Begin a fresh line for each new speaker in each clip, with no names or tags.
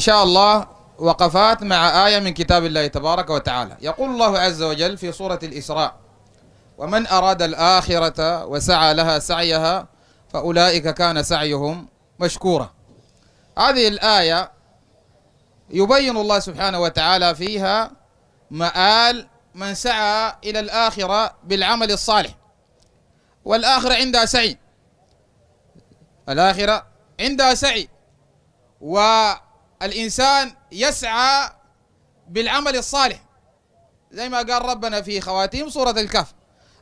إن شاء الله وقفات مع آية من كتاب الله تبارك وتعالى يقول الله عز وجل في سورة الإسراء ومن أراد الآخرة وسعى لها سعيها فأولئك كان سعيهم مشكورا هذه الآية يبين الله سبحانه وتعالى فيها مآل من سعى إلى الآخرة بالعمل الصالح والآخرة عندها سعي الآخرة عندها سعي و الإنسان يسعى بالعمل الصالح زي ما قال ربنا في خواتيم سورة الكهف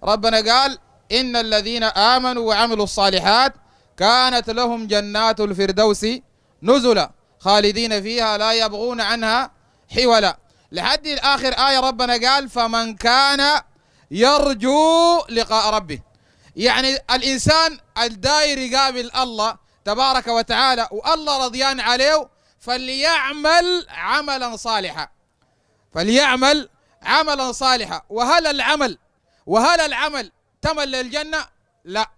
ربنا قال إن الذين آمنوا وعملوا الصالحات كانت لهم جنات الفردوس نزلا خالدين فيها لا يبغون عنها حولا لحد الآخر آية ربنا قال فمن كان يرجو لقاء ربه يعني الإنسان الداير يقابل الله تبارك وتعالى والله رضيان عليه فليعمل عملا صالحا فليعمل عملا صالحا وهل العمل وهل العمل تمل للجنة لا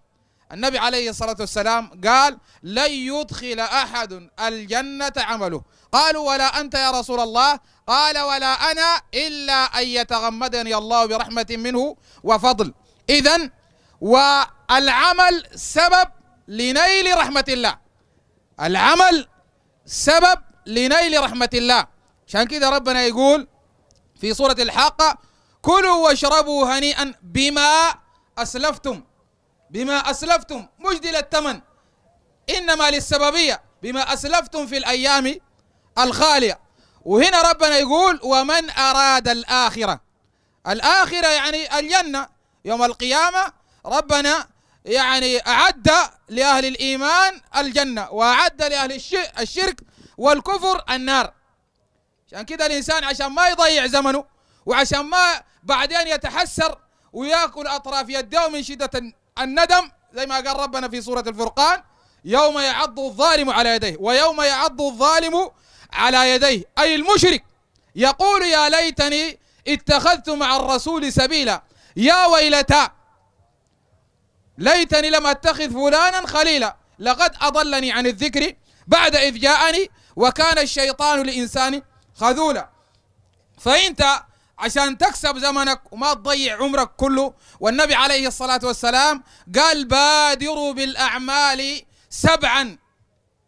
النبي عليه الصلاة والسلام قال لن يدخل أحد الجنة عمله قالوا ولا أنت يا رسول الله قال ولا أنا إلا أن يتغمدني الله برحمة منه وفضل إذا والعمل سبب لنيل رحمة الله العمل سبب لنيل رحمة الله عشان كذا ربنا يقول في سورة الحاقة كلوا واشربوا هنيئا بما أسلفتم بما أسلفتم مجدل الثمن إنما للسببية بما أسلفتم في الأيام الخالية وهنا ربنا يقول ومن أراد الآخرة الآخرة يعني الجنة يوم القيامة ربنا يعني أعد لأهل الإيمان الجنة وأعد لأهل الشرك والكفر النار عشان كده الإنسان عشان ما يضيع زمنه وعشان ما بعدين يتحسر وياكل أطراف يده من شدة الندم زي ما قال ربنا في سورة الفرقان يوم يعض الظالم على يديه ويوم يعض الظالم على يديه أي المشرك يقول يا ليتني اتخذت مع الرسول سبيلا يا ويلتا ليتني لم اتخذ فلانا خليلا لقد اضلني عن الذكر بعد اذ جاءني وكان الشيطان للإنسان خذولا فأنت عشان تكسب زمنك وما تضيع عمرك كله والنبي عليه الصلاة والسلام قال بادروا بالأعمال سبعا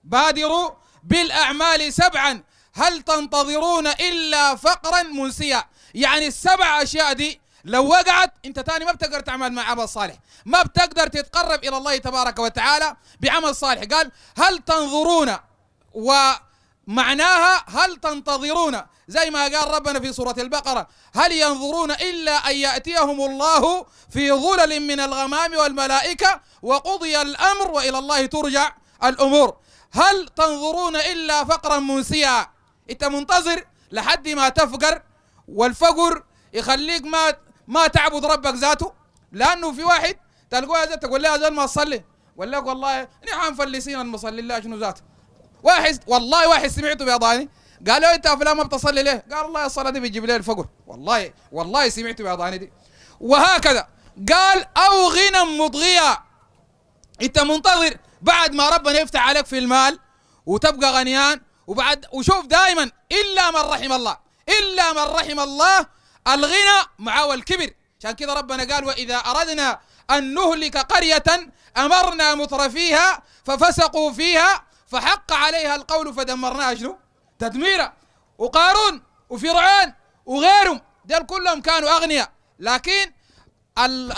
بادروا بالأعمال سبعا هل تنتظرون إلا فقرا منسيا يعني السبع أشياء دي لو وقعت انت تاني ما بتقدر تعمل مع عمل صالح ما بتقدر تتقرب الى الله تبارك وتعالى بعمل صالح قال هل تنظرون و معناها هل تنتظرون زي ما قال ربنا في سورة البقرة هل ينظرون إلا أن يأتيهم الله في ظلل من الغمام والملائكة وقضي الأمر وإلى الله ترجع الأمور هل تنظرون إلا فقرا منسيا أنت منتظر لحد ما تفقر والفقر يخليك ما ما تعبد ربك ذاته لأنه في واحد تلقوها تقول لها زول ما تصلي ولا والله نحن فلسين المصلي الله شنو ذاته واحد والله واحد سمعته باضاني قال له انت فلان ما بتصلي ليه؟ قال الله الصلاه دي بتجيب لي الفقر والله والله سمعته باضاني دي وهكذا قال او غنى مضغية انت منتظر بعد ما ربنا يفتح عليك في المال وتبقى غنيان وبعد وشوف دائما الا من رحم الله الا من رحم الله الغنى معه الكبر عشان كذا ربنا قال واذا اردنا ان نهلك قريه امرنا مطرفيها ففسقوا فيها فحق عليها القول فدمرناها شنو؟ تدميرا وقارون وفرعون وغيرهم ديل كلهم كانوا اغنياء لكن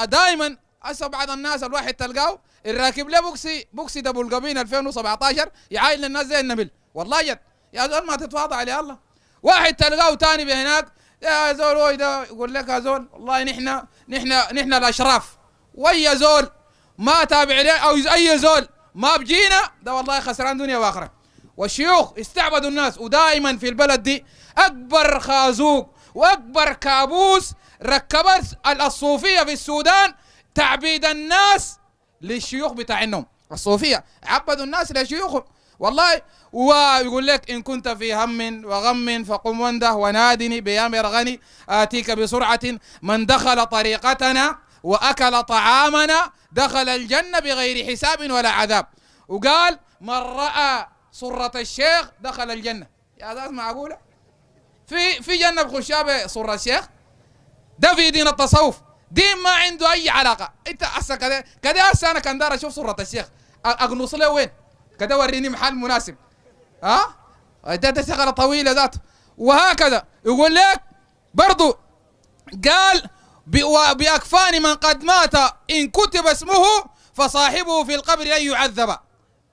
دائما هسه بعض الناس الواحد تلقاه الراكب له بوكسي بوكسي ابو القبين 2017 يعاين للناس زي النمل والله جد يا زول ما تتواضع على الله واحد تلقاه ثاني بهناك يا زول وي ده يقول لك يا زول والله نحن نحن نحن الاشراف ويا زول ما تابع او اي زول ما بجينا ده والله خسران دنيا واخره والشيوخ استعبدوا الناس ودائما في البلد دي اكبر خازوق واكبر كابوس ركبت الصوفيه في السودان تعبيد الناس للشيوخ بتاعهم الصوفيه عبدوا الناس لشيوخهم والله ويقول لك إن كنت في هم وغم فقم وانده ونادني بيامر غني آتيك بسرعة من دخل طريقتنا وأكل طعامنا دخل الجنة بغير حساب ولا عذاب وقال من رأى صرة الشيخ دخل الجنة يا ناس معقولة في في جنة بخشابة صرة الشيخ ده في دين التصوف دين ما عنده أي علاقة أنت هسه كده كده هسه أنا كان دار أشوف صرة الشيخ أقنص له وين كده وريني محل مناسب ها أه؟ ده ده شغلة طويلة ذاته وهكذا يقول لك برضو قال بأكفان من قد مات إن كتب اسمه فصاحبه في القبر أن يعذب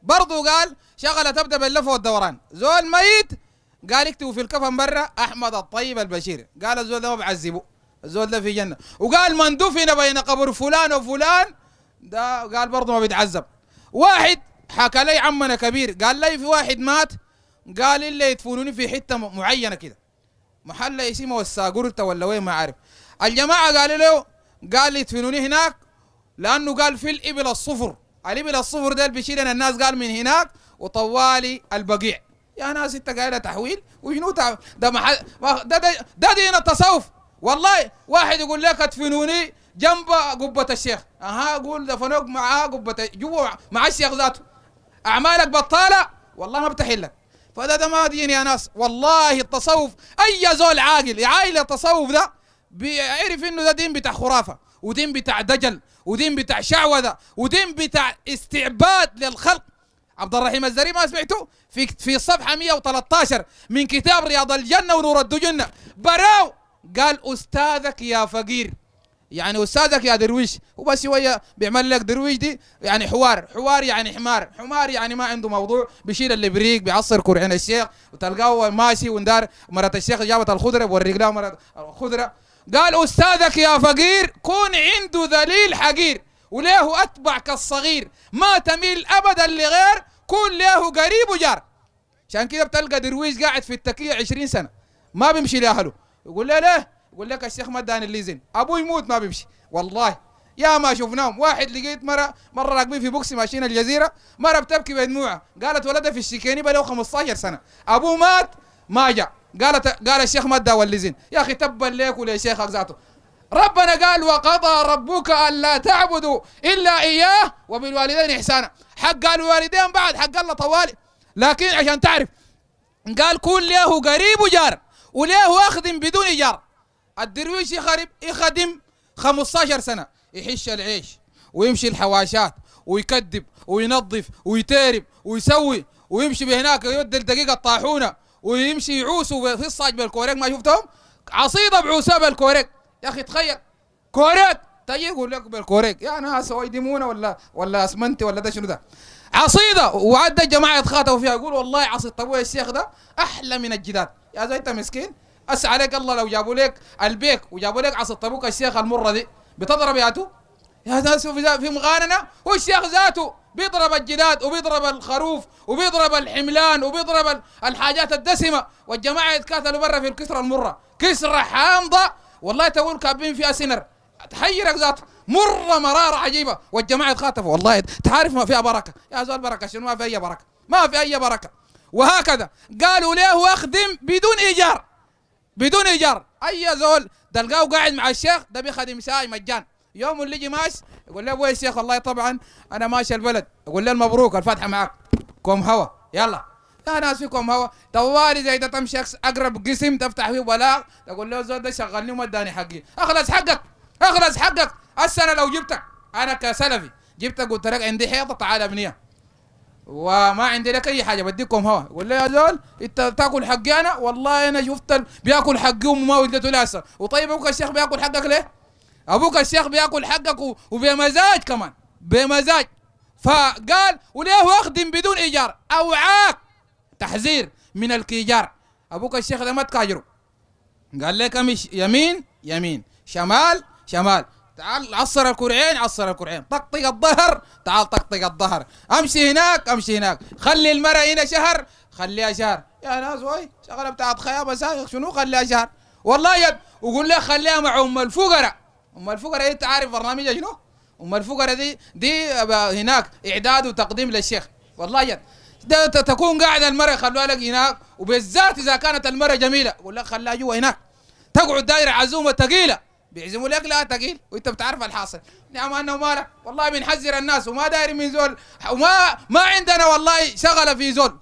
برضو قال شغلة تبدأ باللف والدوران زول ميت قال اكتبوا في الكفن برا أحمد الطيب البشير قال الزول ده ما بعذبه الزول ده في جنة وقال من دفن بين قبر فلان وفلان ده قال برضه ما بيتعذب واحد حكى لي عمنا كبير قال لي في واحد مات قال إلا يدفنوني في حتة معينة كده محل اسمه الساقورتا ولا وين ما عارف الجماعة قالوا له قال لي هناك لأنه قال في الإبل الصفر الإبل الصفر ده بيشيلنا الناس قال من هناك وطوالي البقيع يا ناس انت قايله تحويل وشنو ده محل ده ده, ده دين التصوف والله واحد يقول لك ادفنوني جنب قبة الشيخ اها قول دفنوك معاه قبة جوا مع الشيخ ذاته اعمالك بطاله والله ما بتحل لك فده ده ما دين يا ناس والله التصوف اي زول عاقل يا عائلة التصوف ده بيعرف انه ده دين بتاع خرافه ودين بتاع دجل ودين بتاع شعوذه ودين بتاع استعباد للخلق عبد الرحيم الزري ما سمعته في في صفحه 113 من كتاب رياض الجنه ونور الدجنه براو قال استاذك يا فقير يعني استاذك يا درويش وبس شويه بيعمل لك درويش دي يعني حوار حوار يعني حمار حمار يعني ما عنده موضوع بيشيل الابريق بيعصر كرعين الشيخ وتلقاه ماشي وندار مرات الشيخ جابت الخضره بوريك لها مرات الخضره قال أستاذك يا فقير كون عنده ذليل حقير وله أتبع كالصغير ما تميل أبدا لغير كون له قريب وجار عشان كده بتلقى درويش قاعد في التكية 20 سنة ما بيمشي لأهله يقول له ليه؟ يقول لك الشيخ ما اداني زين ابوي يموت ما بيمشي والله يا ما شفناهم واحد لقيت مرة مرة راكبين في بوكسي ماشيين الجزيرة مرة بتبكي بدموعها قالت ولدها في الشيكيني بقى له 15 سنة أبوه مات ما جاء قالت قال الشيخ ما تداولزين يا اخي تبا ليك شيخك ذاته ربنا قال وقضى ربك الا تعبدوا الا اياه وبالوالدين احسانا حق الوالدين بعد حق الله طوالي لكن عشان تعرف قال كل له قريب وجار وله اخدم بدون ايجار الدرويش يخرب يخدم 15 سنه يحش العيش ويمشي الحواشات ويكذب وينظف ويتارب ويسوي ويمشي بهناك يودي الدقيقه الطاحونه ويمشي يعوسوا في الصاج بالكوريك ما شفتهم عصيده بعوسها بالكوريك يا اخي تخيل كوريك تجي يقول لك بالكوريك يعني ناس ويدمونه ولا ولا اسمنتي ولا ده شنو ده عصيده وعد الجماعه يتخاطبوا فيها يقول والله عصيده ابويا الشيخ ده احلى من الجداد يا زي انت مسكين اسعى عليك الله لو جابوا لك البيك وجابوا لك عصيده طبوك الشيخ المره دي بتضرب ياتو يا ناس في مغاننه والشيخ ذاته بيضرب الجداد وبيضرب الخروف وبيضرب الحملان وبيضرب الحاجات الدسمه والجماعه يتكاتلوا برا في الكسره المره كسره حامضه والله تقول كابين فيها سنر تحيرك ذات مره مراره عجيبه والجماعه يتخاتفوا والله تعرف ما فيها بركه يا زول بركه شنو ما في اي بركه ما في اي بركه وهكذا قالوا له اخدم بدون ايجار بدون ايجار اي زول تلقاه قاعد مع الشيخ ده بيخدم ساي مجان يوم اللي يجي ماش يقول له ابوي يا شيخ والله طبعا انا ماشي البلد اقول له المبروك الفاتحه معك كوم هوا يلا لا ناس فيكم هوا طوالي زي ده تمشي اقرب قسم تفتح فيه بلاغ تقول له زول ده شغلني وما اداني حقي اخلص حقك اخلص حقك السنه لو جبتك انا كسلفي جبتك قلت لك عندي حيطه تعال ابنيها وما عندي لك اي حاجه بديكم هوا يقول له يا زول انت تاكل حقي انا والله انا شفت بياكل حقي وما ولدته لاسه وطيب ابوك الشيخ بياكل حقك ليه؟ ابوك الشيخ بياكل حقك وبمزاج كمان بمزاج فقال وليه اخدم بدون ايجار اوعاك تحذير من الكيجار ابوك الشيخ ده ما تكاجره قال لك مش يمين يمين شمال شمال تعال عصر الكرعين عصر الكرعين طقطق الظهر تعال طقطق الظهر امشي هناك امشي هناك خلي المرأة هنا شهر خليها شهر يا ناس وي شغله بتاعت خيابه سايق شنو خليها شهر والله يب وقول لك خليها مع ام الفقراء ام الفقراء انت عارف برنامجها شنو؟ ام الفقراء دي دي هناك اعداد وتقديم للشيخ والله جد ده تكون قاعدة المرأة خلوها لك هناك وبالذات اذا كانت المرأة جميلة ولا خلاها جوا هناك تقعد دايرة عزومة ثقيلة بيعزموا لك لا ثقيل وانت بتعرف الحاصل نعم انه مالك والله بنحذر الناس وما داير من زول وما ما عندنا والله شغله في زول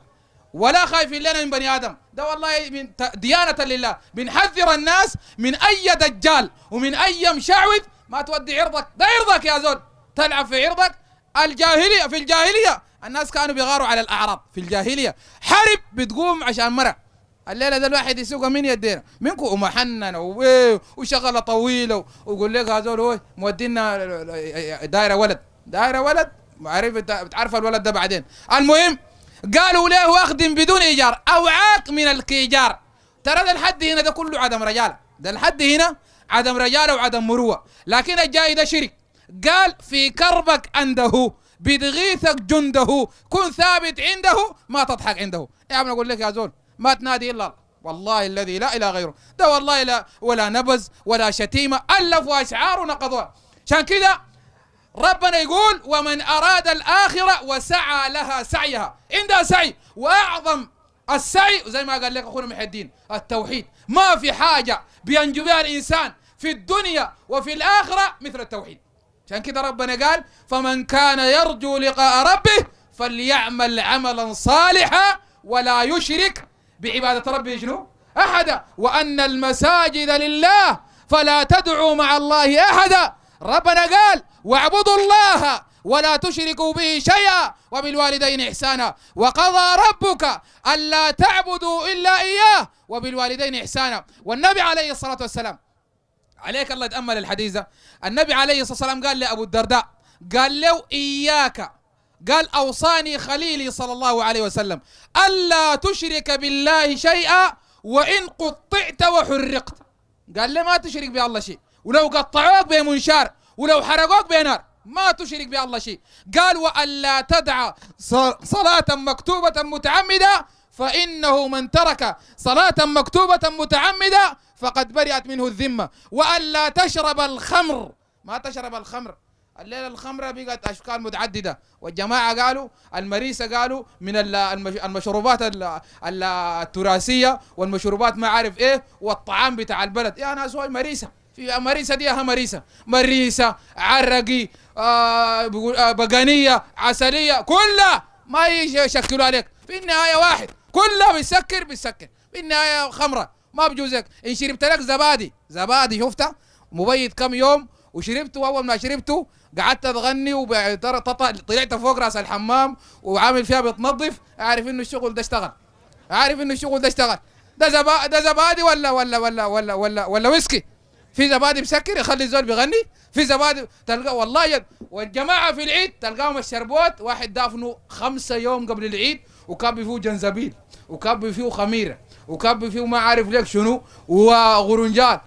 ولا خايفين لنا من بني ادم ده والله من ديانة لله بنحذر الناس من أي دجال ومن أي مشعوذ ما تودي عرضك ده عرضك يا زول تلعب في عرضك الجاهلية في الجاهلية الناس كانوا بيغاروا على الأعراب في الجاهلية حرب بتقوم عشان مرة الليله ده الواحد يسوقها من يدينا منكم ومحنن وشغله طويله ويقول لك هذول هو مودينا دايره ولد دايره ولد عارف بتعرف الولد ده بعدين المهم قالوا له أخدم بدون إيجار أو عاق من الكيجار ترى ده الحد هنا ده كله عدم رجالة ده الحد هنا عدم رجالة وعدم مروة لكن الجاي ده شرك قال في كربك عنده بتغيثك جنده كن ثابت عنده ما تضحك عنده يا عم اقول لك يا زول ما تنادي الا الله والله الذي لا اله غيره ده والله لا ولا نبز ولا شتيمه الفوا اشعار ونقضوها عشان كده ربنا يقول ومن أراد الآخرة وسعى لها سعيها عندها سعي وأعظم السعي زي ما قال لك أخونا محي الدين التوحيد ما في حاجة بينجو بها الإنسان في الدنيا وفي الآخرة مثل التوحيد عشان كده ربنا قال فمن كان يرجو لقاء ربه فليعمل عملا صالحا ولا يشرك بعبادة ربه شنو؟ أحدا وأن المساجد لله فلا تدعوا مع الله أحدا ربنا قال واعبدوا الله ولا تشركوا به شيئا وبالوالدين إحسانا وقضى ربك ألا تعبدوا إلا إياه وبالوالدين إحسانا والنبي عليه الصلاة والسلام عليك الله يتأمل الحديث النبي عليه الصلاة والسلام قال لأبو الدرداء قال له إياك قال أوصاني خليلي صلى الله عليه وسلم ألا تشرك بالله شيئا وإن قطعت وحرقت قال لي ما تشرك بالله شيء ولو قطعوك بمنشار ولو حرقوك بنار ما تشرك بالله شيء قال وألا تدع صلاة مكتوبة متعمدة فإنه من ترك صلاة مكتوبة متعمدة فقد برئت منه الذمة وألا تشرب الخمر ما تشرب الخمر الليلة الخمرة بقت أشكال متعددة والجماعة قالوا المريسة قالوا من المشروبات التراثية والمشروبات ما عارف إيه والطعام بتاع البلد يا ناس هو مريسة مريسة دي ها مريسة مريسة عرقي آه بقنية آه، عسلية كلها ما يشكلوا عليك في النهاية واحد كلها بتسكر بتسكر في النهاية خمرة ما بجوزك إن شربت لك زبادي زبادي شفتها مبيض كم يوم وشربته أول ما شربته قعدت أتغني طلعت فوق راس الحمام وعامل فيها بتنظف أعرف إنه الشغل ده اشتغل أعرف إنه الشغل ده اشتغل ده زبادي ولا ولا ولا ولا ولا ولا, ولا ويسكي في زبادي مسكر يخلي الزول بيغني في زبادي تلقى والله يد والجماعه في العيد تلقاهم الشربوات واحد دافنه خمسة يوم قبل العيد وكب فيه جنزبيل وكب فيه خميره وكب فيه ما عارف لك شنو وغرنجال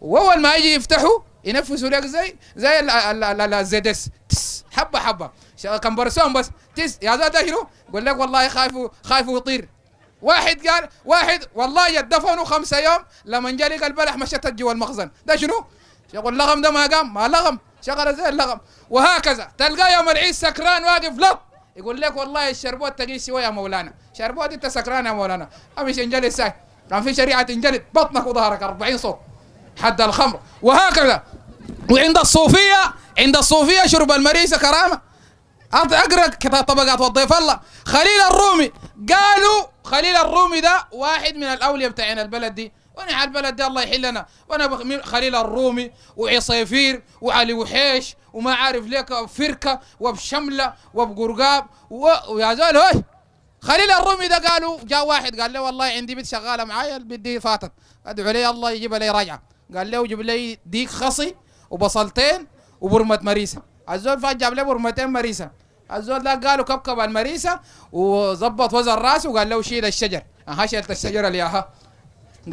واول ما يجي يفتحوا ينفسوا لك زي زي اس حبه حبه كمبرسون بس تس يا زاد شنو يقول لك والله خايف خايف يطير واحد قال واحد والله يدفنوا خمسة يوم لما جالي قال بلح مشتت جوا المخزن ده شنو؟ شغل لغم ده ما قام ما لغم شغل زي اللغم وهكذا تلقى يوم العيد سكران واقف لط يقول لك والله الشربوت تقيس شوية يا مولانا شربوت انت سكران يا مولانا امشي انجلد ساي كان في شريعه تنجلد بطنك وظهرك 40 صوت حد الخمر وهكذا وعند الصوفيه عند الصوفيه شرب المريسه كرامه اقرا كتاب طبقات والضيف الله خليل الرومي قالوا خليل الرومي ده واحد من الاولياء بتاعنا البلد دي وانا البلد دي الله يحلنا وانا خليل الرومي وعصيفير وعلي وحيش وما عارف ليك فركه وبشمله وبقرقاب ويا زول خليل الرومي ده قالوا جاء واحد قال له والله عندي بنت شغاله معايا البنت دي فاتت ادعو لي الله يجيب لي رجعه قال له جيب لي ديك خصي وبصلتين وبرمه مريسه الزول فات جاب لي برمتين مريسه الزول ده قالوا كبكب المريسة وظبط وزن راسه وقال له شيل الشجر ها شلت اللي الياها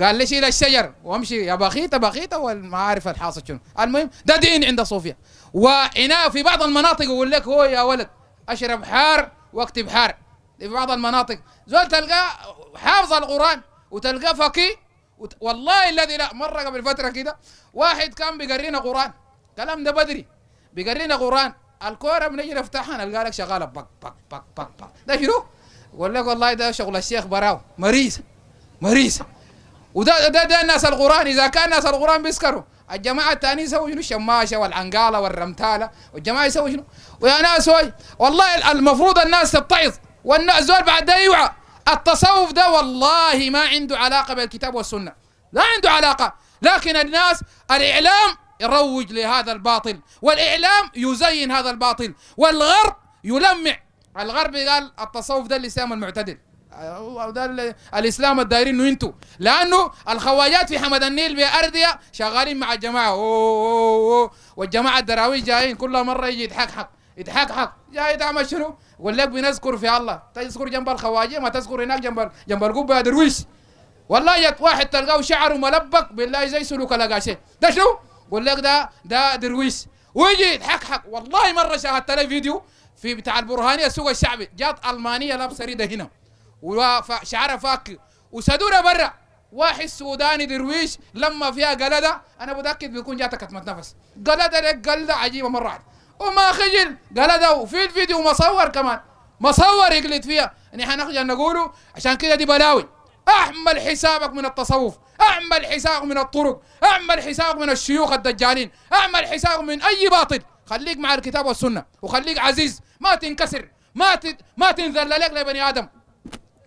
قال لي شيل الشجر وامشي يا بخيتة بخيتة وما عارف الحاصل شنو المهم ده دين عند صوفيا وهنا في بعض المناطق يقول لك هو يا ولد اشرب حار واكتب حار في بعض المناطق زول تلقاه حافظ القرآن وتلقاه فقيه وت... والله الذي لا مرة قبل فترة كده واحد كان بيقرينا قرآن كلام ده بدري بيقرينا قرآن الكوره بنجي نفتحها نلقى لك شغاله بق بق بق بق بق ده شنو؟ يقول لك والله ده شغل الشيخ براو مريض مريض وده ده, ده الناس القران اذا كان ناس القران بيسكروا الجماعه الثانيه يسووا شنو الشماشه والعنقاله والرمتاله والجماعه يسووا شنو؟ ويا ناس وي والله المفروض الناس تتعظ والناس زول بعد ده يوعى التصوف ده والله ما عنده علاقه بالكتاب والسنه لا عنده علاقه لكن الناس الاعلام يروج لهذا الباطل والإعلام يزين هذا الباطل والغرب يلمع الغرب قال التصوف ده الإسلام المعتدل ده الاسلام الدايرين انه لانه الخواجات في حمد النيل بأردية شغالين مع الجماعه أوه أوه أوه والجماعه الدراويش جايين كل مره يجي يضحك حق جاي تعمل شنو؟ يقول لك بنذكر في الله تذكر جنب الخواجه ما تذكر هناك جنب جنب القبه درويش والله يا واحد تلقاه شعره ملبك بالله زي سلوك الاقاشي ده شنو؟ قول لك ده ده درويش ويجي حق والله مره شاهدت لي فيديو في بتاع البرهاني السوق الشعبي جات المانيه لابسه ريده هنا وشعرها فاك وسدوره برا واحد سوداني درويش لما فيها قلده انا متاكد بيكون جاتك كتمه نفس قلده لك قلده عجيبه مره واحده وما خجل قلده وفي الفيديو مصور كمان مصور يقلد فيها نحن نخجل نقوله عشان كده دي بلاوي اعمل حسابك من التصوف اعمل حسابك من الطرق اعمل حسابك من الشيوخ الدجالين اعمل حسابك من اي باطل خليك مع الكتاب والسنه وخليك عزيز ما تنكسر ما ت... ما تنذل لك بني ادم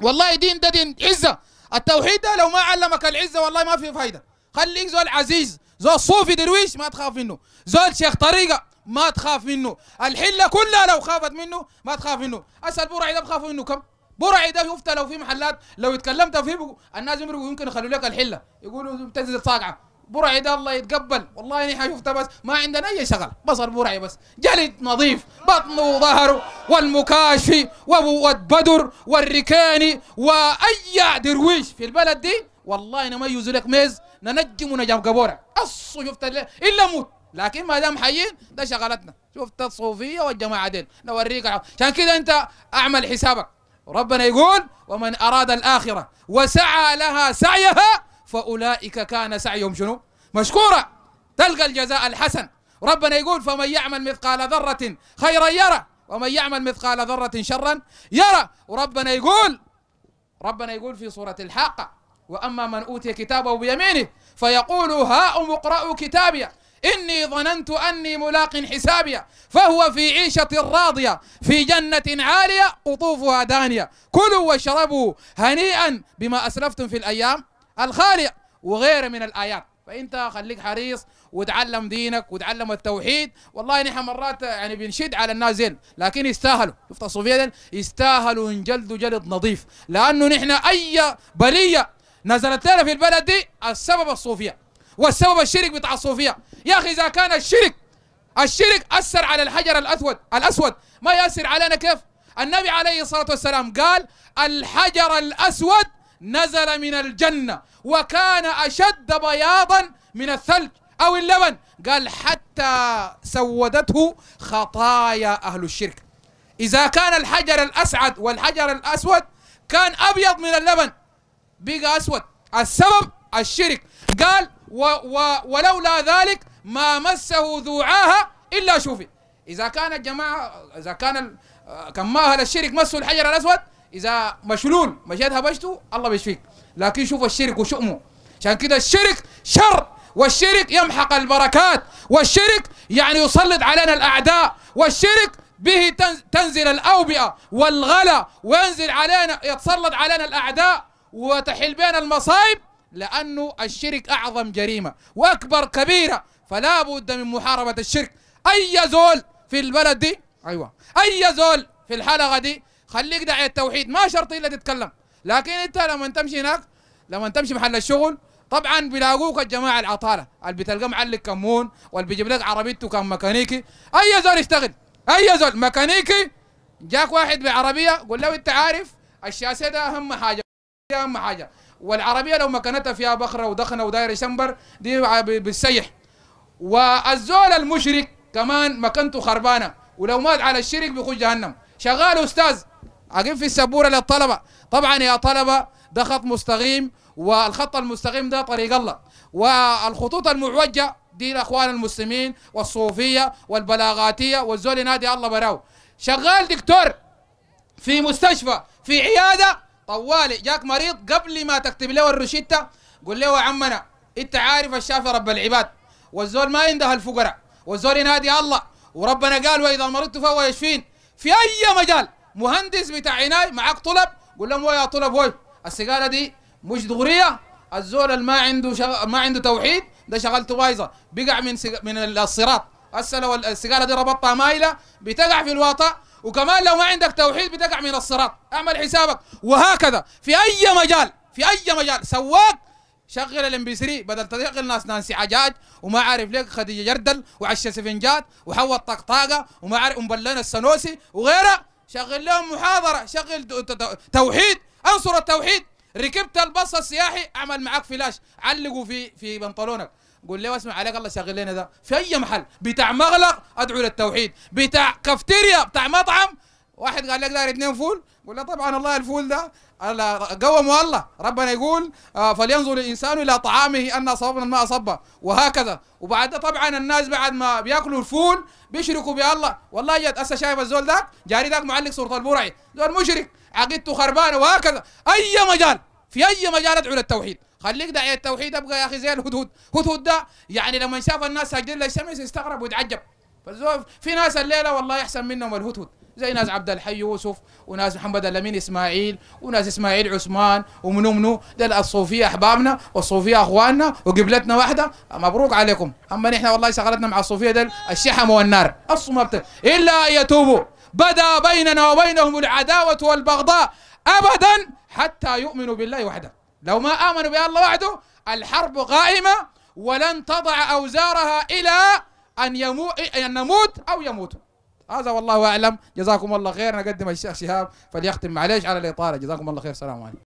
والله دين ده دين عزه التوحيد ده لو ما علمك العزه والله ما في فايده خليك زول عزيز زول صوفي درويش ما تخاف منه زول شيخ طريقه ما تخاف منه الحله كلها لو خافت منه ما تخاف منه اسال بورا إذا بخافوا منه كم برعي ده شفت لو في محلات لو اتكلمت فيه الناس يمرقوا يمكن يخلوا لك الحله يقولوا تنزل صاقعه برعي ده الله يتقبل والله نحن شفته بس ما عندنا اي شغل بصر برعي بس جلد نظيف بطنه وظهره والمكاشفي والبدر والركاني واي درويش في البلد دي والله نميز لك ميز ننجم ونجم قبورة اصو شفت الا موت لكن ما دام حيين ده شغلتنا شفت الصوفيه والجماعه دين نوريك عشان كده انت اعمل حسابك ربنا يقول ومن أراد الآخرة وسعى لها سعيها فأولئك كان سعيهم شنو مشكورا تلقى الجزاء الحسن ربنا يقول فمن يعمل مثقال ذرة خيرا يرى ومن يعمل مثقال ذرة شرا يرى وربنا يقول ربنا يقول في سورة الحاقة وأما من أوتي كتابه بيمينه فيقول ها أم اقرأوا كتابي إني ظننت أني ملاق حسابيا فهو في عيشة راضية في جنة عالية قطوفها دانية كلوا واشربوا هنيئا بما أسلفتم في الأيام الخالية وغير من الآيات فأنت خليك حريص وتعلم دينك وتعلم التوحيد والله نحن مرات يعني بنشد على الناس زين لكن يستاهلوا شفت الصوفيه يستاهلوا جلد جلد نظيف لانه نحن اي بليه نزلت لنا في البلد دي السبب الصوفيه والسبب الشرك بتاع الصوفيه يا اخي اذا كان الشرك الشرك اثر على الحجر الاسود الاسود ما ياثر علينا كيف النبي عليه الصلاه والسلام قال الحجر الاسود نزل من الجنه وكان اشد بياضا من الثلج او اللبن قال حتى سودته خطايا اهل الشرك اذا كان الحجر الاسعد والحجر الاسود كان ابيض من اللبن بقى اسود السبب الشرك قال و و ولولا ذلك ما مسه ذو عاهة إلا شوفي إذا كان الجماعة إذا كان كما اهل الشرك مسه الحجر الأسود إذا مشلول مشيت هبشته الله بيشفيك لكن شوف الشرك وشؤمه عشان كده الشرك شر والشرك يمحق البركات والشرك يعني يسلط علينا الأعداء والشرك به تنزل الأوبئة والغلا وينزل علينا يتسلط علينا الأعداء وتحل بين المصائب لأنه الشرك أعظم جريمة وأكبر كبيرة فلا بد من محاربة الشرك أي زول في البلد دي أيوة أي زول في الحلقة دي خليك داعي التوحيد ما شرط إلا تتكلم لكن أنت لما تمشي هناك لما تمشي محل الشغل طبعا بيلاقوك الجماعه العطاله اللي بتلقاه معلق كمون واللي بيجيب لك عربيته كان ميكانيكي اي زول يشتغل اي زول ميكانيكي جاك واحد بعربيه قول له انت عارف الشاسيه ده اهم حاجه اهم حاجه والعربية لو مكانتها فيها بخرة ودخنة ودايرة شمبر دي بتسيح والزول المشرك كمان مكانته خربانة ولو مات على الشرك بيخش جهنم شغال أستاذ أقف في السبورة للطلبة طبعا يا طلبة ده خط مستقيم والخط المستقيم ده طريق الله والخطوط المعوجة دي الأخوان المسلمين والصوفية والبلاغاتية والزول ينادي الله براو شغال دكتور في مستشفى في عيادة طوالي جاك مريض قبل ما تكتب له الروشتة قول له يا عمنا انت عارف الشافي رب العباد والزول ما ينده الفقراء والزول ينادي الله وربنا قال واذا مرضت فهو يشفين في اي مجال مهندس بتاع عناي معك طلب قول لهم يا طلب وي السقاله دي مش دغريه الزول اللي ما عنده شغ... ما عنده توحيد ده شغلته بايظه بقع من سج... من الصراط هسه لو السقاله دي ربطها مايله بتقع في الواطه وكمان لو ما عندك توحيد بتقع من الصراط اعمل حسابك وهكذا في اي مجال في اي مجال سواق شغل الام بي 3 بدل تشغل ناس نانسي عجاج وما عارف ليك خديجه جردل وعشه سفنجات وحوا طقطاقه وما عارف ام بلان السنوسي وغيره شغل لهم محاضره شغل توحيد انصر التوحيد ركبت الباص السياحي اعمل معاك فلاش علقه في في بنطلونك قول له اسمع عليك الله شغل لنا ده في اي محل بتاع مغلق ادعو للتوحيد بتاع كافتيريا بتاع مطعم واحد قال لك داير اثنين فول قول له طبعا الله الفول ده قومه الله ربنا يقول آه، فلينظر الانسان الى طعامه انا صبنا الماء صبا وهكذا وبعد طبعا الناس بعد ما بياكلوا الفول بيشركوا بالله والله جد هسه شايف الزول ذاك جاري ذاك معلق صوره البرعي زول مشرك عقيدته خربانه وهكذا اي مجال في اي مجال ادعو للتوحيد خليك داعي التوحيد ابقى يا اخي زي الهدهد هدهد ده يعني لما شاف الناس ساجدين للشمس استغرب وتعجب فالزول في ناس الليله والله احسن منهم الهدهد زي ناس عبد الحي يوسف وناس محمد الامين اسماعيل وناس اسماعيل عثمان ومنو منو ده الصوفيه احبابنا والصوفيه اخواننا وقبلتنا واحده مبروك عليكم اما نحن والله شغلتنا مع الصوفيه ده الشحم والنار الصمبت الا ان يتوبوا بدا بيننا وبينهم العداوه والبغضاء ابدا حتى يؤمنوا بالله وحده لو ما آمنوا بالله وعده الحرب قائمة ولن تضع أوزارها إلى أن, يمو... أن نموت أو يموتوا هذا والله أعلم جزاكم الله خير نقدم الشيخ شهاب فليختم معليش على الإطالة جزاكم الله خير السلام عليكم